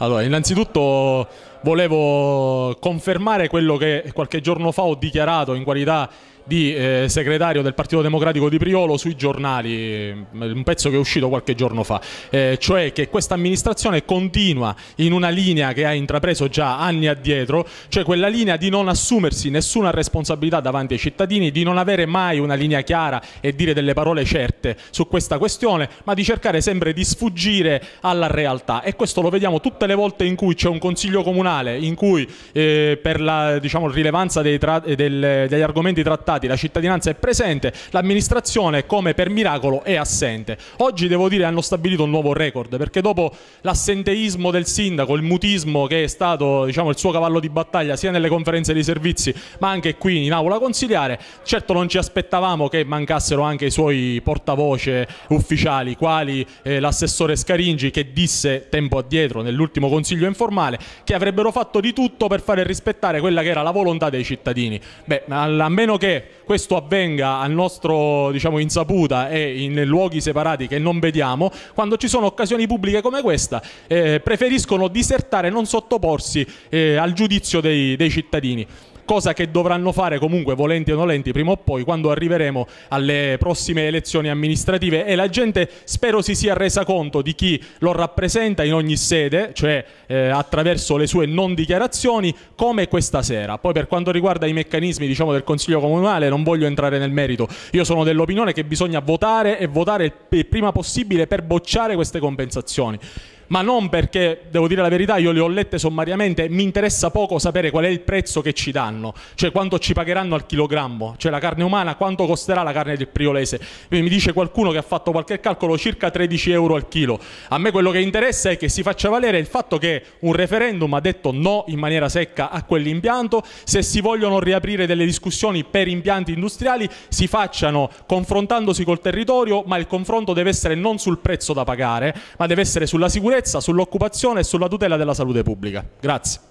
Allora, innanzitutto volevo confermare quello che qualche giorno fa ho dichiarato in qualità di eh, segretario del Partito Democratico di Priolo sui giornali, mm, un pezzo che è uscito qualche giorno fa, eh, cioè che questa amministrazione continua in una linea che ha intrapreso già anni addietro, cioè quella linea di non assumersi nessuna responsabilità davanti ai cittadini, di non avere mai una linea chiara e dire delle parole certe su questa questione, ma di cercare sempre di sfuggire alla realtà e questo lo vediamo tutte le volte in cui c'è un consiglio comunale in cui eh, per la diciamo, rilevanza dei delle, degli argomenti trattati deputati, la cittadinanza è presente, l'amministrazione come per miracolo è assente. Oggi devo dire hanno stabilito un nuovo record perché dopo l'assenteismo del sindaco, il mutismo che è stato diciamo, il suo cavallo di battaglia sia nelle conferenze di servizi ma anche qui in aula consigliare, certo non ci aspettavamo che mancassero anche i suoi portavoce ufficiali quali eh, l'assessore Scaringi che disse tempo addietro nell'ultimo consiglio informale che avrebbero fatto di tutto per fare rispettare quella che era la volontà dei cittadini. Beh, a meno che questo avvenga al nostro diciamo, insaputa e in luoghi separati che non vediamo, quando ci sono occasioni pubbliche come questa eh, preferiscono disertare e non sottoporsi eh, al giudizio dei, dei cittadini cosa che dovranno fare comunque volenti o nolenti prima o poi quando arriveremo alle prossime elezioni amministrative e la gente spero si sia resa conto di chi lo rappresenta in ogni sede, cioè eh, attraverso le sue non dichiarazioni, come questa sera. Poi per quanto riguarda i meccanismi diciamo, del Consiglio Comunale non voglio entrare nel merito, io sono dell'opinione che bisogna votare e votare il prima possibile per bocciare queste compensazioni ma non perché, devo dire la verità, io le ho lette sommariamente, mi interessa poco sapere qual è il prezzo che ci danno, cioè quanto ci pagheranno al chilogrammo, cioè la carne umana, quanto costerà la carne del priolese. Mi dice qualcuno che ha fatto qualche calcolo circa 13 euro al chilo. A me quello che interessa è che si faccia valere il fatto che un referendum ha detto no in maniera secca a quell'impianto, se si vogliono riaprire delle discussioni per impianti industriali si facciano confrontandosi col territorio, ma il confronto deve essere non sul prezzo da pagare, ma deve essere sulla sicurezza sicurezza, sull'occupazione e sulla tutela della salute pubblica. Grazie.